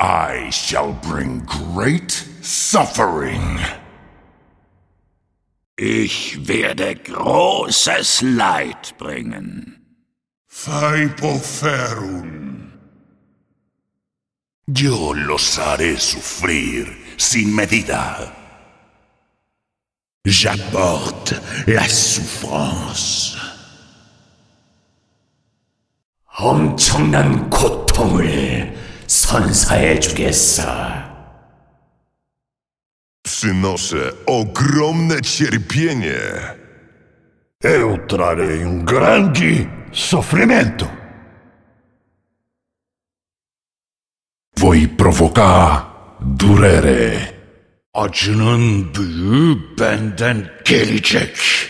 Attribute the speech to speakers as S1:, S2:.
S1: I shall bring great suffering. Ich werde großes Leid bringen.
S2: Faipoferum.
S3: Yo los haré sufrir sin medida. J'apporte la souffrance.
S4: 엄청난 고통을 선사해 주겠어. Przynoszę ogromne cierpienie. Eu trarei um
S5: grande sofrimento.
S4: Vou
S6: provocar durere. Acının büyüğü benden keliczek